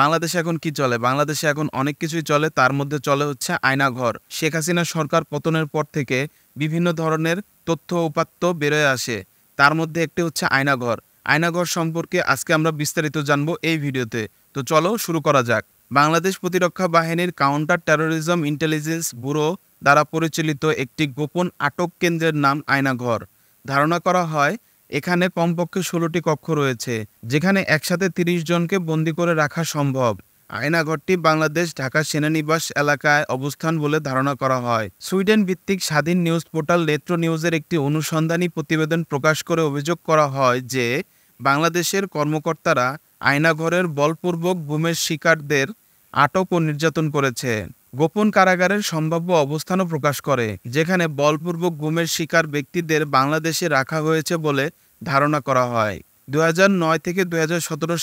বাংলাদেশে এখন কি চলে বাংলাদেশে এখন অনেক কিছুই চলে তার মধ্যে চলে হচ্ছে আয়নাঘর শেখ হাসিনা সরকার পতনের পর থেকে বিভিন্ন ধরনের তথ্য উপাত্ত বেরোয় আসে তার মধ্যে একটি হচ্ছে আয়নাঘর আয়নাঘর সম্পর্কে আজকে আমরা বিস্তারিত জানব এই ভিডিওতে তো চলো শুরু করা যাক বাংলাদেশ প্রতিরক্ষা বাহিনীর কাউন্টার টেরোরিজম ইন্টেলিজেন্স ব্যুরো দ্বারা পরিচালিত একটি গোপন আটক কেন্দ্রের নাম আয়নাঘর ধারণা করা হয় এখানে কমপক্ষে ষোলোটি কক্ষ রয়েছে যেখানে একসাথে ৩০ জনকে বন্দি করে রাখা সম্ভব আয়নাঘরটি বাংলাদেশ ঢাকা সেনানিবাস এলাকায় অবস্থান বলে ধারণা করা হয় সুইডেন ভিত্তিক স্বাধীন নিউজ পোর্টাল লেট্রো নিউজের একটি অনুসন্ধানী প্রতিবেদন প্রকাশ করে অভিযোগ করা হয় যে বাংলাদেশের কর্মকর্তারা আয়নাঘরের বলপূর্বক বুমের শিকারদের আটক ও নির্যাতন করেছে গোপন কারাগারের সম্ভাব্য অবস্থানও প্রকাশ করে যেখানে বলপূর্বক গুমের শিকার ব্যক্তিদের বাংলাদেশে রাখা হয়েছে বলে ধারণা করা হয় দু নয় থেকে দু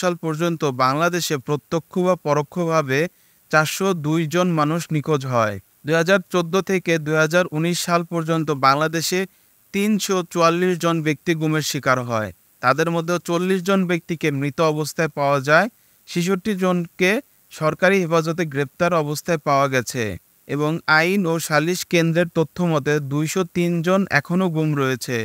সাল পর্যন্ত বাংলাদেশে প্রত্যক্ষ বা পরোক্ষভাবে চারশো জন মানুষ নিখোঁজ হয় দু থেকে দু সাল পর্যন্ত বাংলাদেশে তিনশো চুয়াল্লিশ জন ব্যক্তি গুমের শিকার হয় তাদের মধ্যে চল্লিশ জন ব্যক্তিকে মৃত অবস্থায় পাওয়া যায় ছেষট্টি জনকে সরকারি হেফাজতে গ্রেপ্তার অবস্থায় পাওয়া গেছে এবং আইন ও সালিশ কেন্দ্রের তথ্য মতে দুইশো জন এখনও গুম রয়েছে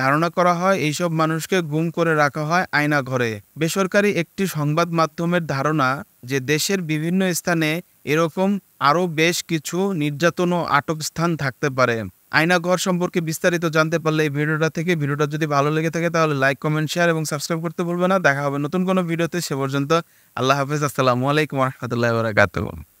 ধারণা করা হয় এইসব মানুষকে গুম করে রাখা হয় আয়না ঘরে বেসরকারি একটি সংবাদ মাধ্যমের ধারণা যে দেশের বিভিন্ন স্থানে এরকম আরও বেশ কিছু নির্যাতন ও আটক স্থান থাকতে পারে আয়না ঘর সম্পর্কে বিস্তারিত জানতে পারলে এই ভিডিওটা থেকে ভিডিওটা যদি ভালো লেগে থাকে তাহলে লাইক কমেন্ট শেয়ার এবং সাবস্ক্রাইব করতে ভুলবে না দেখা হবে নতুন কোনো ভিডিওতে সে পর্যন্ত আল্লাহ হাফেজ আসসালামু আলাইকুম রহমতুল্লাহ বারাকাতুম